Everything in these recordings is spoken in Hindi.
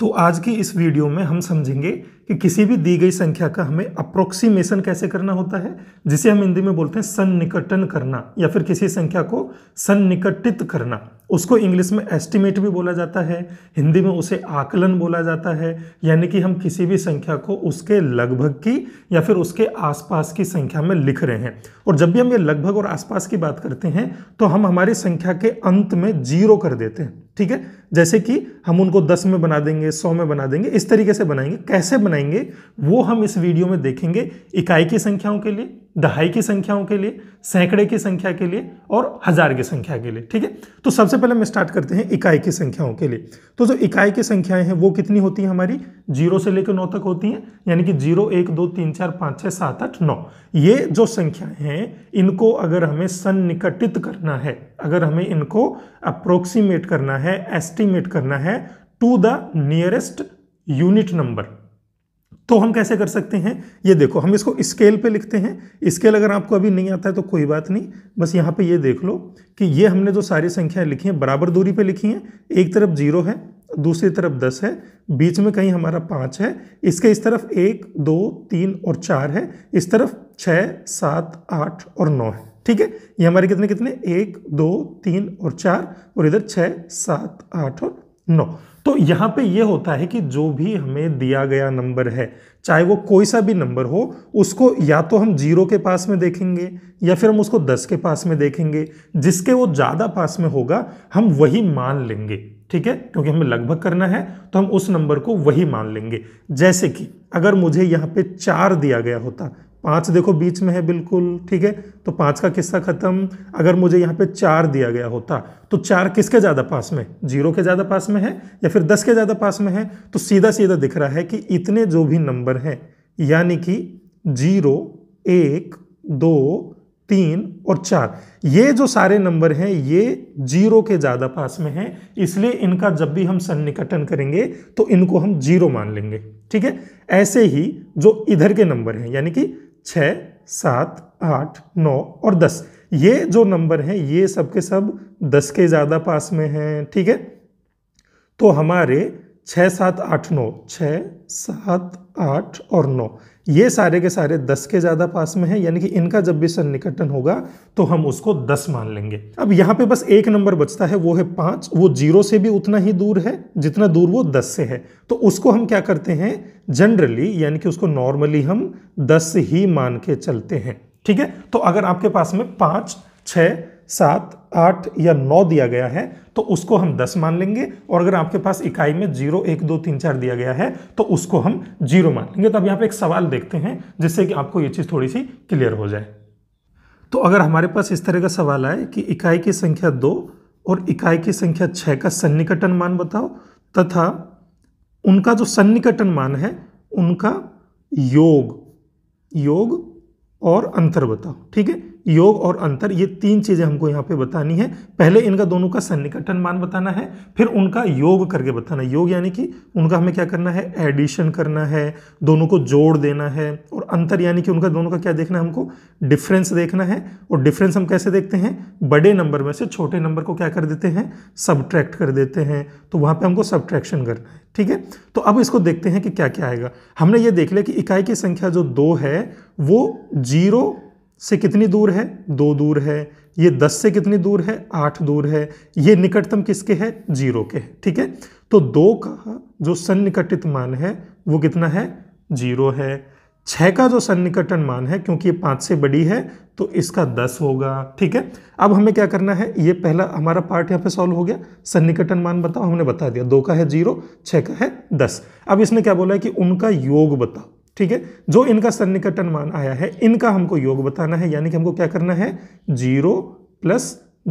तो आज की इस वीडियो में हम समझेंगे कि किसी भी दी गई संख्या का हमें अप्रोक्सीमेशन कैसे करना होता है जिसे हम हिंदी में बोलते हैं सन्निकटन करना या फिर किसी संख्या को सन्निकटित करना उसको इंग्लिश में एस्टिमेट भी बोला जाता है हिंदी में उसे आकलन बोला जाता है यानी कि हम किसी भी संख्या को उसके लगभग की या फिर उसके आसपास की संख्या में लिख रहे हैं और जब भी हम ये लगभग और आसपास की बात करते हैं तो हम हमारी संख्या के अंत में जीरो कर देते हैं ठीक है जैसे कि हम उनको दस में बना देंगे सौ में बना देंगे इस तरीके से बनाएंगे कैसे बनाएंगे वो हम इस वीडियो में देखेंगे इकाई की संख्याओं के लिए दहाई की संख्याओं के लिए सैकड़े की संख्या के लिए और हज़ार की संख्या के लिए ठीक है तो सबसे पहले हम स्टार्ट करते हैं इकाई की संख्याओं के लिए तो जो इकाई की संख्याएं हैं वो कितनी होती हैं हमारी जीरो से लेकर नौ तक होती हैं यानी कि जीरो एक दो तीन चार पाँच छः सात आठ नौ ये जो संख्याएं हैं इनको अगर हमें सन्निकटित करना है अगर हमें इनको अप्रोक्सीमेट करना है एस्टिमेट करना है to the nearest unit number तो हम कैसे कर सकते हैं ये देखो हम इसको स्केल पे लिखते हैं स्केल अगर आपको अभी नहीं आता है तो कोई बात नहीं बस यहाँ पे ये देख लो कि ये हमने जो सारी संख्याएं लिखी हैं बराबर दूरी पे लिखी हैं एक तरफ जीरो है दूसरी तरफ दस है बीच में कहीं हमारा पाँच है इसके इस तरफ एक दो तीन और चार है इस तरफ छः सात आठ और नौ है ठीक है ये हमारे कितने कितने एक दो तीन और चार और इधर छः सात आठ और नौ तो यहाँ पे ये होता है कि जो भी हमें दिया गया नंबर है चाहे वो कोई सा भी नंबर हो उसको या तो हम जीरो के पास में देखेंगे या फिर हम उसको दस के पास में देखेंगे जिसके वो ज़्यादा पास में होगा हम वही मान लेंगे ठीक है क्योंकि हमें लगभग करना है तो हम उस नंबर को वही मान लेंगे जैसे कि अगर मुझे यहाँ पे चार दिया गया होता पाँच देखो बीच में है बिल्कुल ठीक है तो पाँच का किस्सा खत्म अगर मुझे यहाँ पे चार दिया गया होता तो चार किसके ज़्यादा पास में जीरो के ज़्यादा पास में है या फिर दस के ज़्यादा पास में है तो सीधा सीधा दिख रहा है कि इतने जो भी नंबर हैं यानी कि जीरो एक दो तीन और चार ये जो सारे नंबर हैं ये जीरो के ज़्यादा पास में हैं इसलिए इनका जब भी हम सन्निकटन करेंगे तो इनको हम जीरो मान लेंगे ठीक है ऐसे ही जो इधर के नंबर हैं यानी कि छः सात आठ नौ और दस ये जो नंबर हैं ये सब के सब दस के ज़्यादा पास में हैं ठीक है तो हमारे छः सात आठ नौ छः सात आठ और नौ ये सारे के सारे दस के ज़्यादा पास में है यानी कि इनका जब भी सन्निकटन होगा तो हम उसको दस मान लेंगे अब यहाँ पे बस एक नंबर बचता है वो है पाँच वो जीरो से भी उतना ही दूर है जितना दूर वो दस से है तो उसको हम क्या करते हैं जनरली यानी कि उसको नॉर्मली हम दस ही मान के चलते हैं ठीक है तो अगर आपके पास में पाँच छः सात आठ या नौ दिया गया है तो उसको हम दस मान लेंगे और अगर आपके पास इकाई में जीरो एक दो तीन चार दिया गया है तो उसको हम जीरो मान लेंगे तो अब यहाँ पे एक सवाल देखते हैं जिससे कि आपको ये चीज़ थोड़ी सी क्लियर हो जाए तो अगर हमारे पास इस तरह का सवाल आए कि इकाई की संख्या दो और इकाई की संख्या छः का सन्निकटन मान बताओ तथा उनका जो सन्निकटन मान है उनका योग योग और अंतर बताओ ठीक है योग और अंतर ये तीन चीज़ें हमको यहाँ पे बतानी है पहले इनका दोनों का सन्निकटन मान बताना है फिर उनका योग करके बताना है योग यानी कि उनका हमें क्या करना है एडिशन करना है दोनों को जोड़ देना है और अंतर यानी कि उनका दोनों का क्या देखना है हमको डिफरेंस देखना है और डिफरेंस हम कैसे देखते हैं बड़े नंबर में से छोटे नंबर को क्या कर देते हैं सब्ट्रैक्ट कर देते हैं तो वहाँ पर हमको सब्ट्रैक्शन करना है ठीक है तो अब इसको देखते हैं कि क्या क्या आएगा हमने ये देख लिया कि इकाई की संख्या जो दो है वो जीरो से कितनी दूर है दो दूर है ये दस से कितनी दूर है आठ दूर है ये निकटतम किसके है जीरो के है ठीक है तो दो का जो सन्निकटित मान है वो कितना है जीरो है छः का जो सन्निकटन मान है क्योंकि ये पाँच से बड़ी है तो इसका दस होगा ठीक है अब हमें क्या करना है ये पहला हमारा पार्ट यहाँ पे सॉल्व हो गया सन्निकटन मान बताओ हमने बता दिया दो का है जीरो छः का है दस अब इसने क्या बोला है कि उनका योग बताओ ठीक है जो इनका सन्निकटन मान आया है इनका हमको योग बताना है यानी कि हमको क्या करना है जीरो प्लस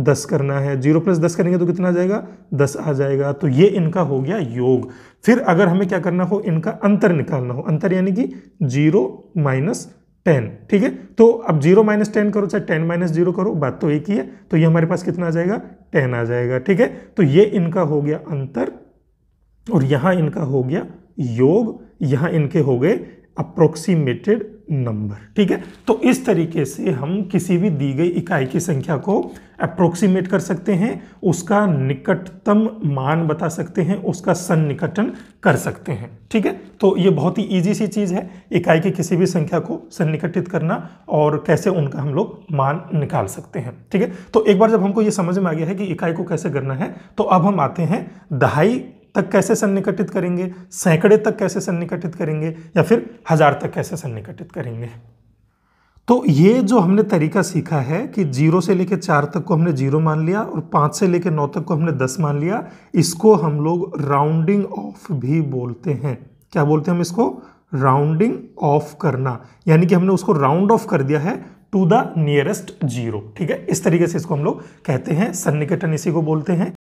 दस करना है जीरो प्लस दस करेंगे तो कितना आ जाएगा दस आ जाएगा तो ये इनका हो गया योग फिर अगर हमें क्या करना हो इनका अंतर निकालना हो अंतर यानी कि जीरो माइनस टेन ठीक है तो अब जीरो माइनस टेन करो चाहे टेन माइनस जीरो करो बात तो एक ही है तो ये हमारे पास कितना आ जाएगा टेन आ जाएगा ठीक है तो ये इनका हो गया अंतर और यहां इनका हो गया योग यहां इनके हो गए अप्रोक्सीमेटेड नंबर ठीक है तो इस तरीके से हम किसी भी दी गई इकाई की संख्या को अप्रोक्सीमेट कर सकते हैं उसका निकटतम मान बता सकते हैं उसका सन्निकटन कर सकते हैं ठीक है तो ये बहुत ही इजी सी चीज़ है इकाई की किसी भी संख्या को सन्निकटित करना और कैसे उनका हम लोग मान निकाल सकते हैं ठीक है तो एक बार जब हमको ये समझ में आ गया है कि इकाई को कैसे करना है तो अब हम आते हैं दहाई तक कैसे सन्निकटित करेंगे सैकड़े तक कैसे सन्निकटित करेंगे या फिर हजार तक कैसे सन्निकटित करेंगे तो ये जो हमने तरीका सीखा है कि जीरो से लेकर चार तक को हमने जीरो मान लिया और पाँच से लेकर नौ तक को हमने दस मान लिया इसको हम लोग राउंडिंग ऑफ भी बोलते हैं क्या बोलते हैं हम इसको राउंडिंग ऑफ करना यानी कि हमने उसको राउंड ऑफ कर दिया है टू द नियरेस्ट जीरो ठीक है इस तरीके से इसको हम लोग कहते हैं सन्निकटन इसी को बोलते हैं